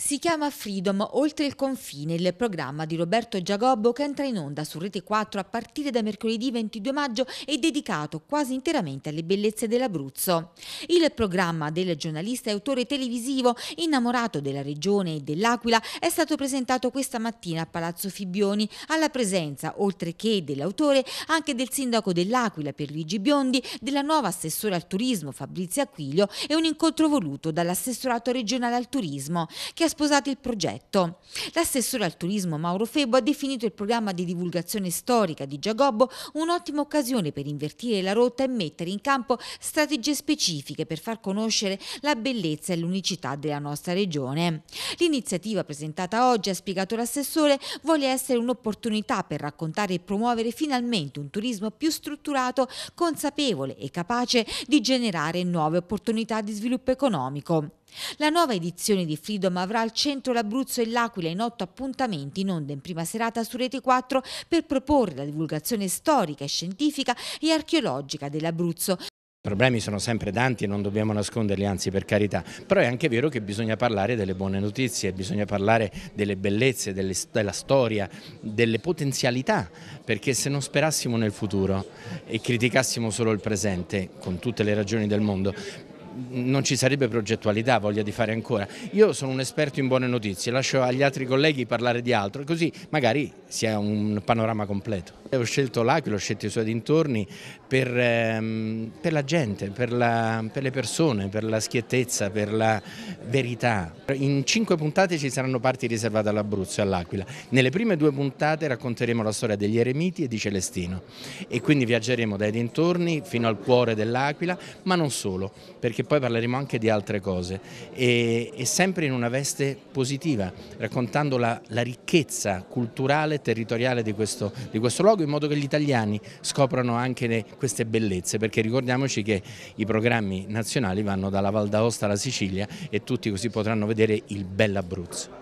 Si chiama Freedom Oltre il confine, il programma di Roberto Giagobbo che entra in onda su Rete 4 a partire da mercoledì 22 maggio e dedicato quasi interamente alle bellezze dell'Abruzzo. Il programma del giornalista e autore televisivo innamorato della regione e dell'Aquila è stato presentato questa mattina a Palazzo Fibbioni alla presenza, oltre che dell'autore, anche del sindaco dell'Aquila per Luigi Biondi, della nuova assessora al turismo Fabrizia Quiglio e un incontro voluto dall'assessorato regionale al turismo che ha ha sposato il progetto. L'assessore al turismo Mauro Febo ha definito il programma di divulgazione storica di Giacobbo un'ottima occasione per invertire la rotta e mettere in campo strategie specifiche per far conoscere la bellezza e l'unicità della nostra regione. L'iniziativa presentata oggi, ha spiegato l'assessore, vuole essere un'opportunità per raccontare e promuovere finalmente un turismo più strutturato, consapevole e capace di generare nuove opportunità di sviluppo economico. La nuova edizione di Freedom avrà al centro l'Abruzzo e l'Aquila in otto appuntamenti in onda in prima serata su Rete 4 per proporre la divulgazione storica, scientifica e archeologica dell'Abruzzo. I problemi sono sempre tanti e non dobbiamo nasconderli, anzi per carità, però è anche vero che bisogna parlare delle buone notizie, bisogna parlare delle bellezze, delle, della storia, delle potenzialità, perché se non sperassimo nel futuro e criticassimo solo il presente, con tutte le ragioni del mondo, non ci sarebbe progettualità, voglia di fare ancora. Io sono un esperto in buone notizie, lascio agli altri colleghi parlare di altro, così magari si ha un panorama completo. Ho scelto l'Aquila, ho scelto i suoi dintorni per, ehm, per la gente, per, la, per, le persone, per la schiettezza, per la verità. In cinque puntate ci saranno parti riservate all'Abruzzo e all'Aquila. Nelle prime due puntate racconteremo la storia degli Eremiti e di Celestino e quindi viaggeremo dai dintorni fino al cuore dell'Aquila, ma non solo, perché poi parleremo anche di altre cose, e, e sempre in una veste positiva, raccontando la, la ricchezza culturale e territoriale di questo, di questo, luogo, in modo che gli italiani scoprano anche queste bellezze, perché ricordiamoci che i programmi nazionali vanno dalla Val d'Aosta alla Sicilia e tutti così potranno vedere il bell'Abruzzo.